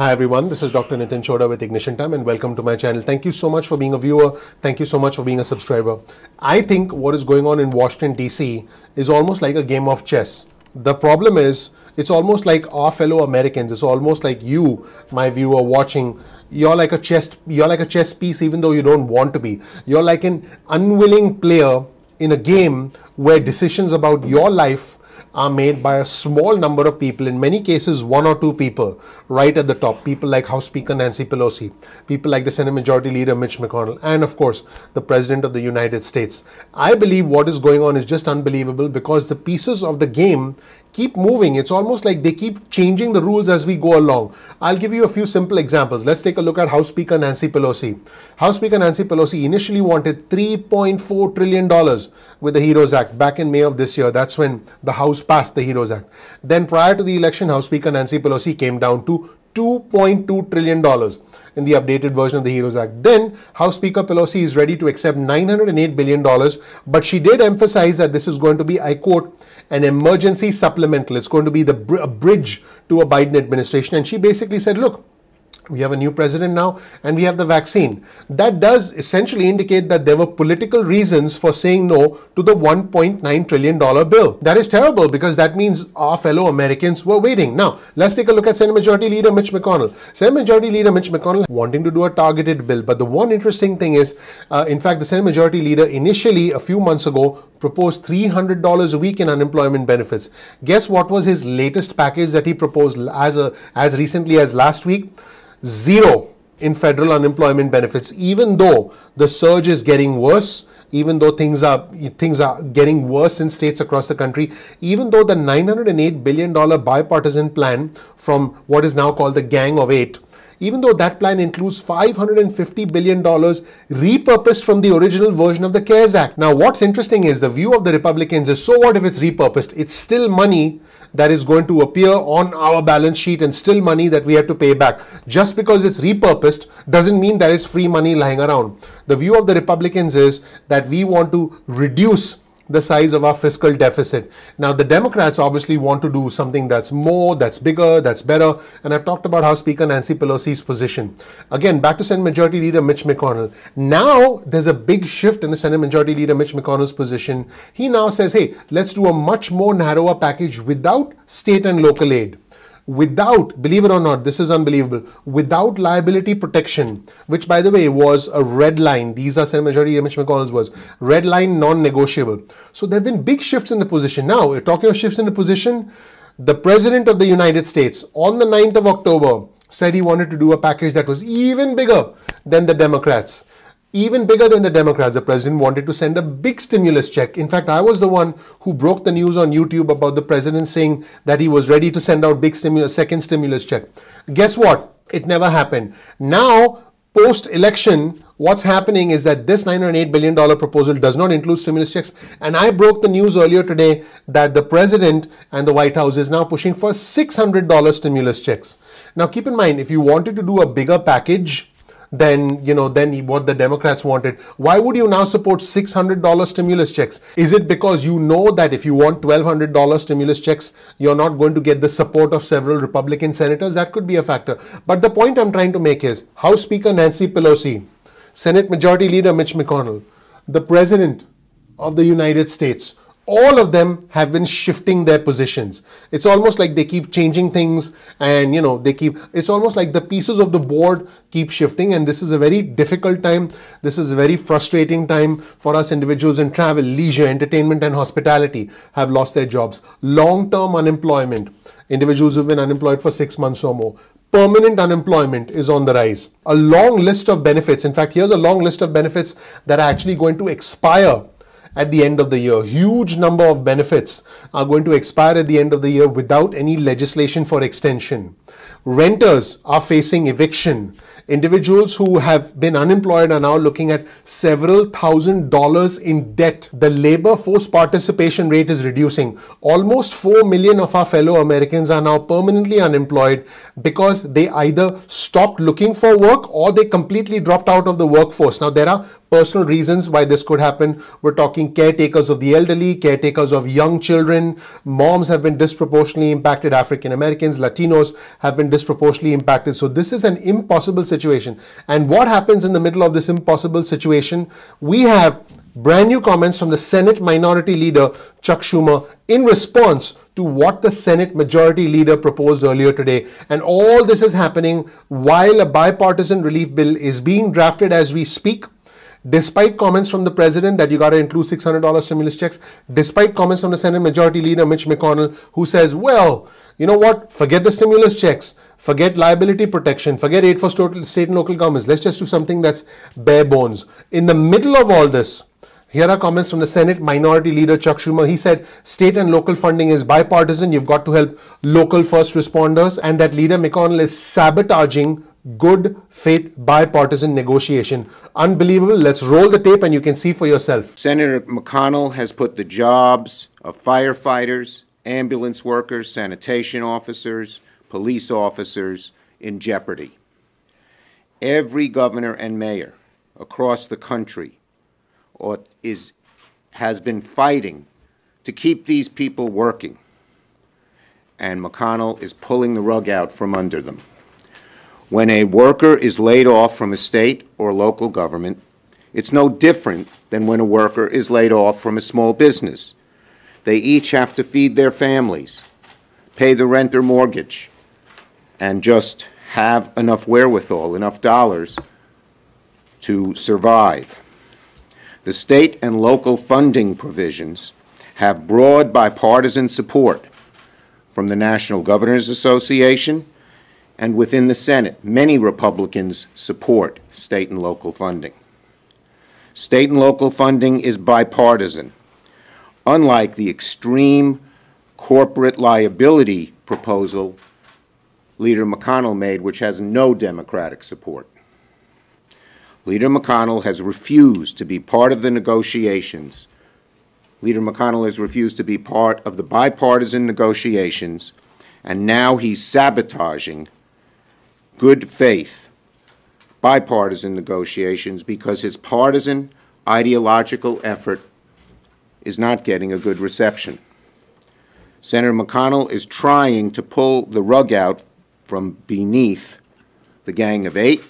Hi everyone, this is Dr. Nitin Choda with Ignition Time and welcome to my channel. Thank you so much for being a viewer. Thank you so much for being a subscriber. I think what is going on in Washington DC is almost like a game of chess. The problem is it's almost like our fellow Americans. It's almost like you, my viewer watching, you're like a chess you're like a chess piece even though you don't want to be. You're like an unwilling player in a game where decisions about your life are made by a small number of people, in many cases, one or two people, right at the top. People like House Speaker Nancy Pelosi, people like the Senate Majority Leader Mitch McConnell, and of course, the President of the United States. I believe what is going on is just unbelievable because the pieces of the game keep moving. It's almost like they keep changing the rules as we go along. I'll give you a few simple examples. Let's take a look at House Speaker Nancy Pelosi. House Speaker Nancy Pelosi initially wanted $3.4 trillion with the HEROES Act back in May of this year. That's when the House passed the HEROES Act. Then prior to the election, House Speaker Nancy Pelosi came down to $2.2 trillion in the updated version of the HEROES Act. Then House Speaker Pelosi is ready to accept $908 billion, but she did emphasize that this is going to be, I quote, an emergency supplemental. It's going to be the br bridge to a Biden administration. And she basically said, look, we have a new president now and we have the vaccine. That does essentially indicate that there were political reasons for saying no to the $1.9 trillion bill. That is terrible because that means our fellow Americans were waiting. Now, let's take a look at Senate Majority Leader Mitch McConnell. Senate Majority Leader Mitch McConnell wanting to do a targeted bill. But the one interesting thing is, uh, in fact, the Senate Majority Leader initially a few months ago proposed $300 a week in unemployment benefits. Guess what was his latest package that he proposed as, a, as recently as last week? Zero in federal unemployment benefits, even though the surge is getting worse, even though things are things are getting worse in states across the country, even though the $908 billion bipartisan plan from what is now called the Gang of Eight even though that plan includes $550 billion repurposed from the original version of the CARES Act. Now, what's interesting is the view of the Republicans is so what if it's repurposed? It's still money that is going to appear on our balance sheet and still money that we have to pay back. Just because it's repurposed doesn't mean there is free money lying around. The view of the Republicans is that we want to reduce the size of our fiscal deficit. Now, the Democrats obviously want to do something that's more, that's bigger, that's better. And I've talked about how Speaker Nancy Pelosi's position. Again, back to Senate Majority Leader Mitch McConnell. Now, there's a big shift in the Senate Majority Leader Mitch McConnell's position. He now says, hey, let's do a much more narrower package without state and local aid without, believe it or not, this is unbelievable, without liability protection, which by the way was a red line. These are Senate Majority Mitch McConnell's words: red line non-negotiable. So there have been big shifts in the position. Now, we're talking of shifts in the position. The President of the United States on the 9th of October said he wanted to do a package that was even bigger than the Democrats even bigger than the Democrats, the president wanted to send a big stimulus check. In fact, I was the one who broke the news on YouTube about the president saying that he was ready to send out big stimulus, second stimulus check. Guess what? It never happened. Now, post election, what's happening is that this $908 billion proposal does not include stimulus checks. And I broke the news earlier today that the president and the White House is now pushing for $600 stimulus checks. Now, keep in mind, if you wanted to do a bigger package, than you know than what the Democrats wanted. Why would you now support $600 stimulus checks? Is it because you know that if you want $1,200 stimulus checks, you're not going to get the support of several Republican senators? That could be a factor. But the point I'm trying to make is House Speaker Nancy Pelosi, Senate Majority Leader Mitch McConnell, the President of the United States all of them have been shifting their positions. It's almost like they keep changing things and, you know, they keep, it's almost like the pieces of the board keep shifting. And this is a very difficult time. This is a very frustrating time for us individuals in travel, leisure, entertainment, and hospitality have lost their jobs. Long term unemployment, individuals who've been unemployed for six months or more. Permanent unemployment is on the rise. A long list of benefits. In fact, here's a long list of benefits that are actually going to expire at the end of the year. Huge number of benefits are going to expire at the end of the year without any legislation for extension. Renters are facing eviction. Individuals who have been unemployed are now looking at several thousand dollars in debt. The labor force participation rate is reducing. Almost 4 million of our fellow Americans are now permanently unemployed because they either stopped looking for work or they completely dropped out of the workforce. Now, there are personal reasons why this could happen. We're talking caretakers of the elderly, caretakers of young children. Moms have been disproportionately impacted. African Americans, Latinos have been disproportionately impacted. So this is an impossible situation. And what happens in the middle of this impossible situation? We have brand new comments from the Senate Minority Leader Chuck Schumer in response to what the Senate Majority Leader proposed earlier today. And all this is happening while a bipartisan relief bill is being drafted as we speak despite comments from the president that you got to include $600 stimulus checks, despite comments from the Senate Majority Leader Mitch McConnell, who says, well, you know what? Forget the stimulus checks, forget liability protection, forget aid for state and local governments. Let's just do something that's bare bones. In the middle of all this, here are comments from the Senate Minority Leader Chuck Schumer. He said, state and local funding is bipartisan. You've got to help local first responders. And that Leader McConnell is sabotaging good faith bipartisan negotiation. Unbelievable. Let's roll the tape and you can see for yourself. Senator McConnell has put the jobs of firefighters, ambulance workers, sanitation officers, police officers in jeopardy. Every governor and mayor across the country or is, has been fighting to keep these people working. And McConnell is pulling the rug out from under them. When a worker is laid off from a state or local government, it's no different than when a worker is laid off from a small business. They each have to feed their families, pay the rent or mortgage, and just have enough wherewithal, enough dollars to survive. The state and local funding provisions have broad bipartisan support from the National Governors Association and within the Senate. Many Republicans support state and local funding. State and local funding is bipartisan unlike the extreme corporate liability proposal Leader McConnell made, which has no Democratic support. Leader McConnell has refused to be part of the negotiations. Leader McConnell has refused to be part of the bipartisan negotiations, and now he's sabotaging good faith bipartisan negotiations because his partisan ideological effort is not getting a good reception. Senator McConnell is trying to pull the rug out from beneath the Gang of Eight.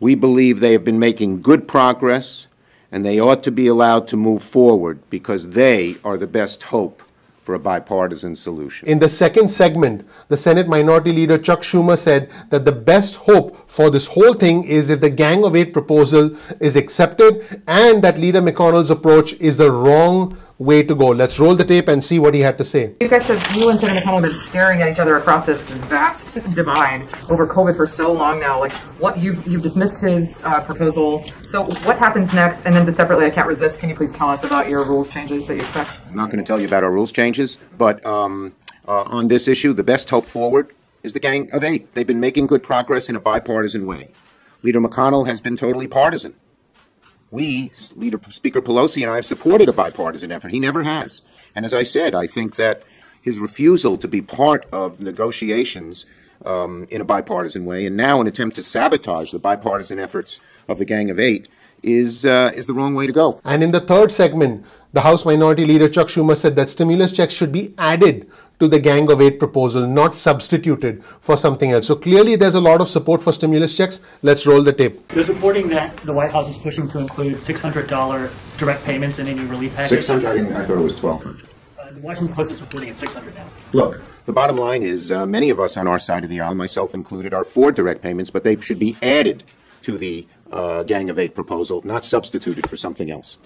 We believe they have been making good progress and they ought to be allowed to move forward because they are the best hope for a bipartisan solution. In the second segment, the Senate Minority Leader Chuck Schumer said that the best hope for this whole thing is if the Gang of Eight proposal is accepted and that Leader McConnell's approach is the wrong way to go. Let's roll the tape and see what he had to say. You guys have, you and Senator Powell have been staring at each other across this vast divide over COVID for so long now. Like, what you've, you've dismissed his uh, proposal. So what happens next? And then just separately, I can't resist. Can you please tell us about your rules changes that you expect? I'm not going to tell you about our rules changes, but um, uh, on this issue, the best hope forward is the Gang of Eight. They've been making good progress in a bipartisan way. Leader McConnell has been totally partisan we, Leader Speaker Pelosi and I, have supported a bipartisan effort. He never has. And as I said, I think that his refusal to be part of negotiations um, in a bipartisan way, and now an attempt to sabotage the bipartisan efforts of the Gang of Eight, is, uh, is the wrong way to go. And in the third segment, the House Minority Leader Chuck Schumer said that stimulus checks should be added to the Gang of Eight proposal, not substituted for something else. So clearly, there's a lot of support for stimulus checks. Let's roll the tape. There's reporting that the White House is pushing to include $600 direct payments in any relief package. 600 I, I thought it was 1200 uh, The Washington Post is reporting at 600 now. Look, the bottom line is uh, many of us on our side of the aisle, myself included, are for direct payments, but they should be added to the uh, Gang of Eight proposal, not substituted for something else.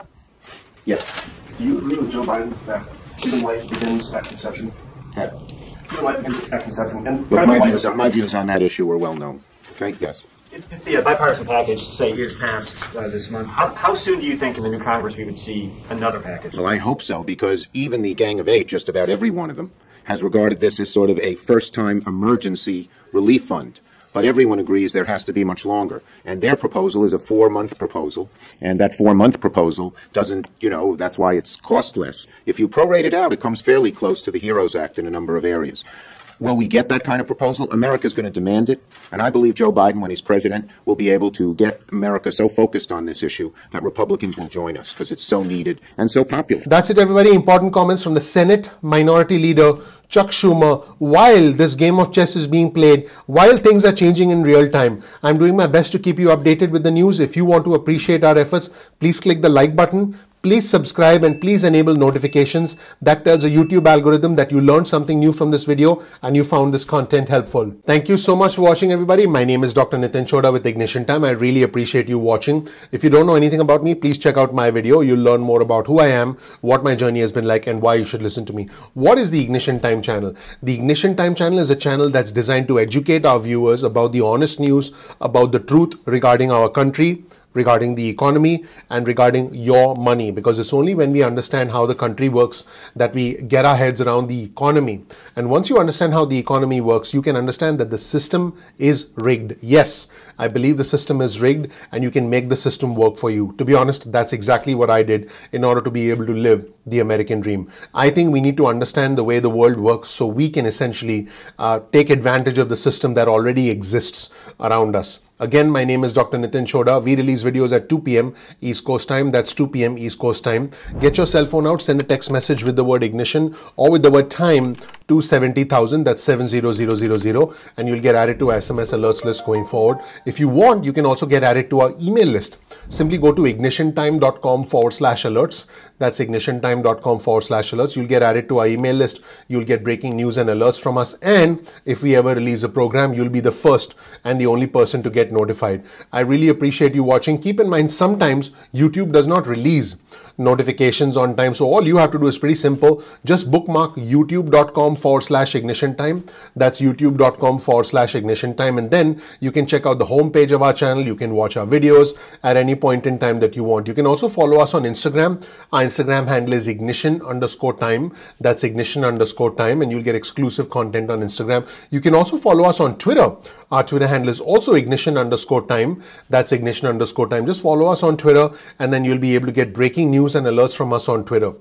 Yes. Do you agree with Joe Biden that human life begins at conception? Yeah. Human life begins at conception. And my, views, my views on that issue are well known. Okay. Yes. If, the uh, bipartisan package, say, is passed uh, this month, how, how, soon do you think in the new Congress we would see another package? Well, I hope so, because even the Gang of Eight, just about every one of them, has regarded this as sort of a first time emergency relief fund but everyone agrees there has to be much longer. And their proposal is a four-month proposal, and that four-month proposal doesn't, you know, that's why it's costless. If you prorate it out, it comes fairly close to the HEROES Act in a number of areas. Will we get that kind of proposal? America's going to demand it. And I believe Joe Biden, when he's president, will be able to get America so focused on this issue that Republicans will join us because it's so needed and so popular. That's it, everybody. Important comments from the Senate Minority Leader Chuck Schumer while this game of chess is being played, while things are changing in real time. I'm doing my best to keep you updated with the news. If you want to appreciate our efforts, please click the like button please subscribe and please enable notifications. That tells a YouTube algorithm that you learned something new from this video and you found this content helpful. Thank you so much for watching everybody. My name is Dr. Nitin Choda with Ignition Time. I really appreciate you watching. If you don't know anything about me, please check out my video. You'll learn more about who I am, what my journey has been like and why you should listen to me. What is the Ignition Time channel? The Ignition Time channel is a channel that's designed to educate our viewers about the honest news, about the truth regarding our country, regarding the economy and regarding your money because it's only when we understand how the country works that we get our heads around the economy. And once you understand how the economy works, you can understand that the system is rigged. Yes, I believe the system is rigged and you can make the system work for you. To be honest, that's exactly what I did in order to be able to live the American dream. I think we need to understand the way the world works so we can essentially uh, take advantage of the system that already exists around us. Again, my name is Dr. Nitin Shoda. We release videos at 2 p.m. East Coast time. That's 2 p.m. East Coast time. Get your cell phone out, send a text message with the word ignition or with the word time to seventy thousand, that's 70000, and you'll get added to SMS alerts list going forward. If you want, you can also get added to our email list. Simply go to ignitiontime.com forward slash alerts. That's ignitiontime.com forward slash alerts. You'll get added to our email list. You'll get breaking news and alerts from us. And if we ever release a program, you'll be the first and the only person to get notified. I really appreciate you watching. Keep in mind, sometimes YouTube does not release notifications on time. So all you have to do is pretty simple. Just bookmark youtube.com forward slash ignition time. That's youtube.com forward slash ignition time. And then you can check out the homepage of our channel. You can watch our videos at any point in time that you want. You can also follow us on Instagram. Our Instagram handle is ignition underscore time. That's ignition underscore time. And you'll get exclusive content on Instagram. You can also follow us on Twitter. Our Twitter handle is also ignition underscore time. That's ignition underscore time. Just follow us on Twitter and then you'll be able to get breaking news and alerts from us on Twitter.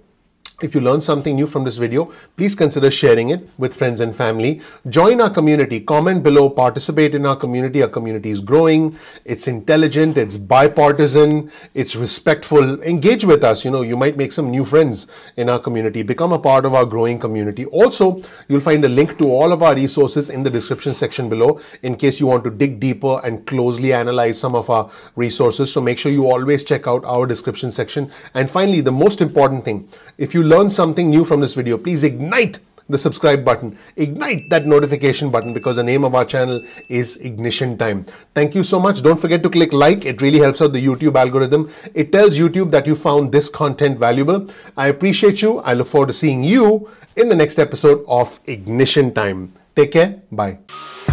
If you learned something new from this video, please consider sharing it with friends and family. Join our community, comment below, participate in our community. Our community is growing, it's intelligent, it's bipartisan, it's respectful. Engage with us. You know, you might make some new friends in our community. Become a part of our growing community. Also, you'll find a link to all of our resources in the description section below in case you want to dig deeper and closely analyze some of our resources. So make sure you always check out our description section. And finally, the most important thing, if you learn something new from this video, please ignite the subscribe button. Ignite that notification button because the name of our channel is Ignition Time. Thank you so much. Don't forget to click like. It really helps out the YouTube algorithm. It tells YouTube that you found this content valuable. I appreciate you. I look forward to seeing you in the next episode of Ignition Time. Take care. Bye.